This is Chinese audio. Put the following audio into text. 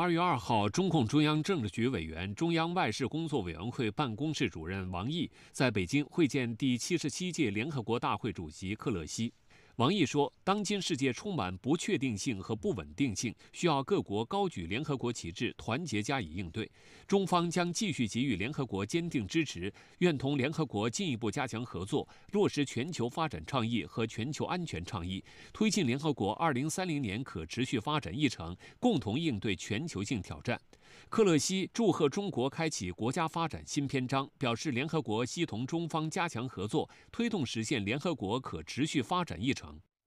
二月二号，中共中央政治局委员、中央外事工作委员会办公室主任王毅在北京会见第七十七届联合国大会主席克勒西。王毅说：“当今世界充满不确定性和不稳定性，需要各国高举联合国旗帜，团结加以应对。中方将继续给予联合国坚定支持，愿同联合国进一步加强合作，落实全球发展倡议和全球安全倡议，推进联合国二零三零年可持续发展议程，共同应对全球性挑战。”克勒西祝贺中国开启国家发展新篇章，表示联合国希同中方加强合作，推动实现联合国可持续发展议程。song